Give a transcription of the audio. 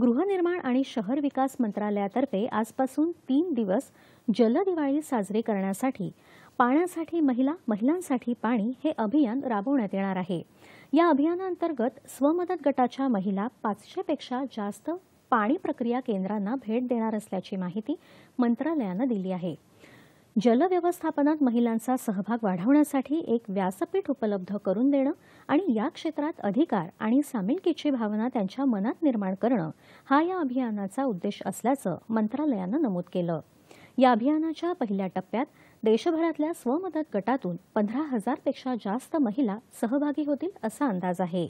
गृहनिर्माण आणि शहर विकास मंत्रालयातर्फे आजपासून तीन दिवस जलदिवाळी साजरी करण्यासाठी पाण्यासाठी महिला महिलांसाठी पाणी हे अभियान राबवण्यात येणार आहे या अभियानांतर्गत स्वमदत गटाच्या महिला पाचशेपेक्षा जास्त पाणी प्रक्रिया केंद्रांना भेट देणार असल्याची माहिती मंत्रालयानं दिली आहे जलव्यवस्थापनात महिलांचा सहभाग वाढवण्यासाठी एक व्यासपीठ उपलब्ध करून देणं आणि या क्षेत्रात अधिकार आणि सामिलकीची भावना त्यांच्या मनात निर्माण करणं हा या अभियानाचा उद्देश असल्याचं मंत्रालयानं नमूद केलं या अभियानाच्या पहिल्या टप्प्यात देशभरातल्या स्वमदत गटातून पंधरा हजारपेक्षा जास्त महिला सहभागी होतील असा अंदाज आहे